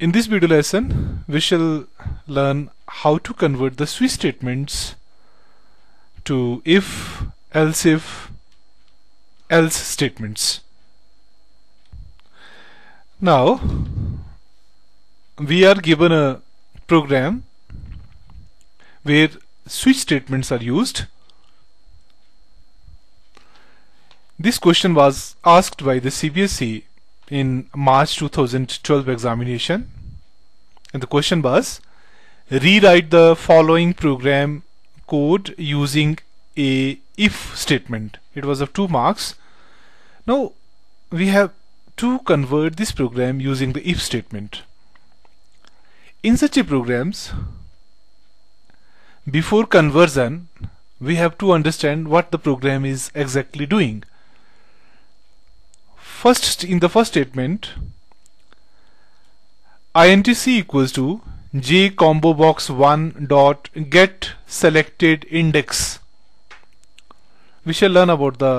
In this video lesson, we shall learn how to convert the switch statements to if, else if, else statements. Now, we are given a program where switch statements are used. This question was asked by the CBSE in March 2012 examination. And the question was rewrite the following program code using a if statement. It was of 2 marks. Now we have to convert this program using the if statement. In such a programs, before conversion, we have to understand what the program is exactly doing first in the first statement intc equals to j combo box 1 dot get selected index we shall learn about the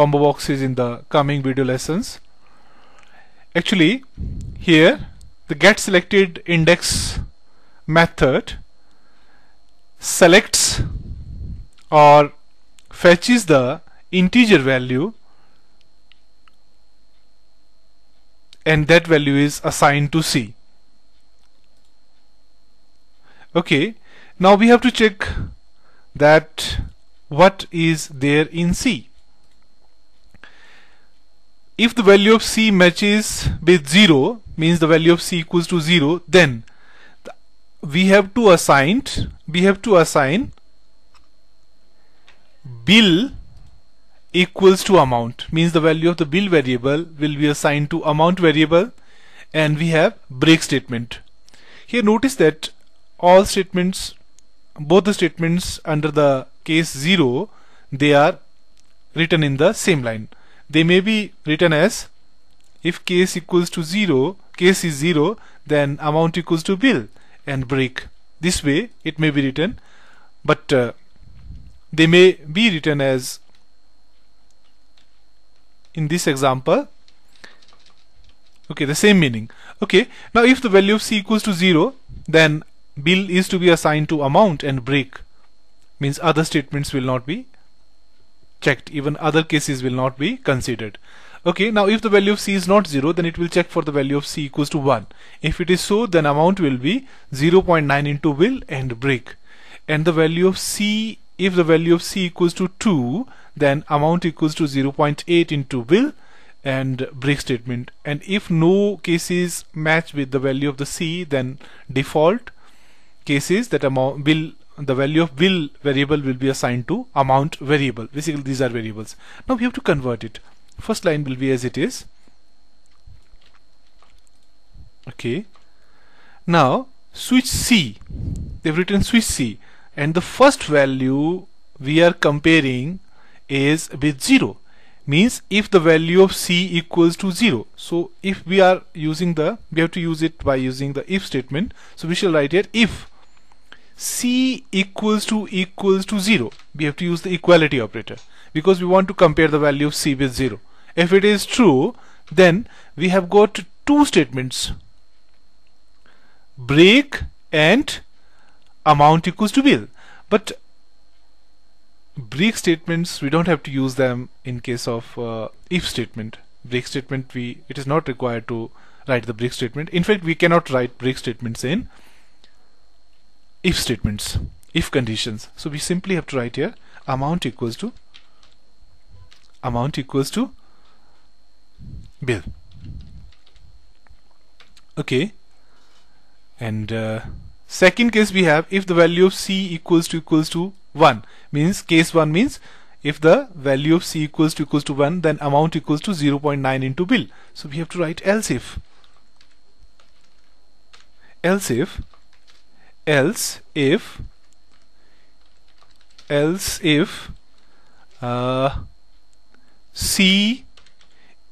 combo boxes in the coming video lessons actually here the get selected index method selects or fetches the integer value and that value is assigned to C. Okay, now we have to check that what is there in C. If the value of C matches with 0, means the value of C equals to 0, then we have to assign, we have to assign bill equals to amount means the value of the bill variable will be assigned to amount variable and we have break statement here notice that all statements both the statements under the case 0 they are written in the same line they may be written as if case equals to 0 case is 0 then amount equals to bill and break this way it may be written but uh, they may be written as in this example okay the same meaning okay now if the value of c equals to 0 then bill is to be assigned to amount and break means other statements will not be checked even other cases will not be considered okay now if the value of c is not 0 then it will check for the value of c equals to 1 if it is so then amount will be 0.9 into bill and break and the value of c if the value of C equals to 2 then amount equals to 0.8 into bill and break statement and if no cases match with the value of the C then default cases that amount will the value of bill variable will be assigned to amount variable basically these are variables now we have to convert it first line will be as it is okay now switch C they've written switch C and the first value we are comparing is with 0 means if the value of c equals to 0 so if we are using the we have to use it by using the if statement so we shall write here if c equals to equals to 0 we have to use the equality operator because we want to compare the value of c with 0 if it is true then we have got two statements break and amount equals to bill but break statements we don't have to use them in case of uh, if statement break statement we it is not required to write the break statement in fact we cannot write break statements in if statements if conditions so we simply have to write here amount equals to amount equals to bill okay and uh, Second case we have if the value of c equals to equals to 1 means case 1 means if the value of c equals to equals to 1 then amount equals to 0.9 into bill. So we have to write else if else if else if else if uh, c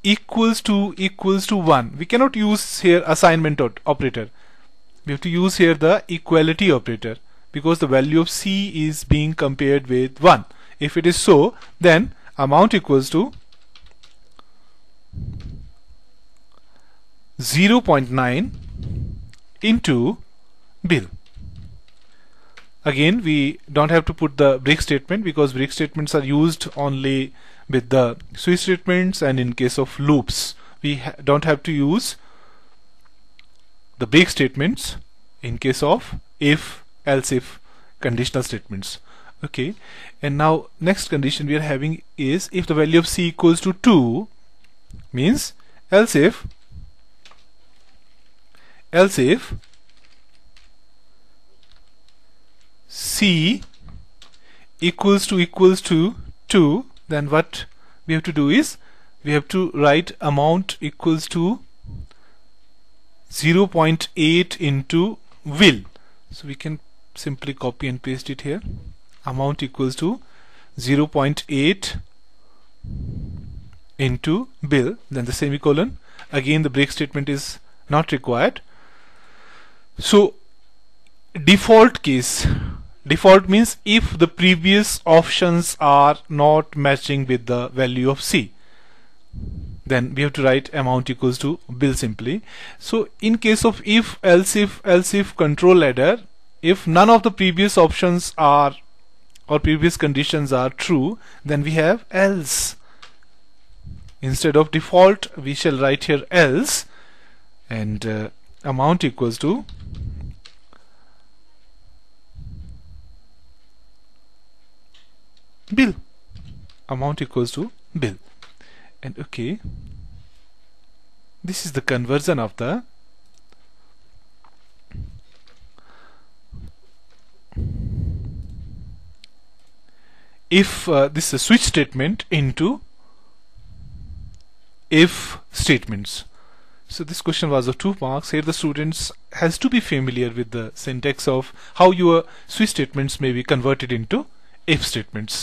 equals to equals to 1 we cannot use here assignment operator we have to use here the equality operator because the value of C is being compared with 1. If it is so, then amount equals to 0.9 into bill. Again, we don't have to put the break statement because break statements are used only with the switch statements and in case of loops. We don't have to use the break statements in case of if, else if conditional statements. Okay, and now next condition we are having is if the value of c equals to 2 means else if else if c equals to equals to 2 then what we have to do is we have to write amount equals to 0.8 into will so we can simply copy and paste it here amount equals to 0.8 into bill then the semicolon again the break statement is not required so default case default means if the previous options are not matching with the value of C then we have to write amount equals to bill simply so in case of if else if else if control ladder if none of the previous options are or previous conditions are true then we have else instead of default we shall write here else and uh, amount equals to bill amount equals to bill and okay this is the conversion of the if uh, this is a switch statement into if statements so this question was of two marks here the students has to be familiar with the syntax of how your switch statements may be converted into if statements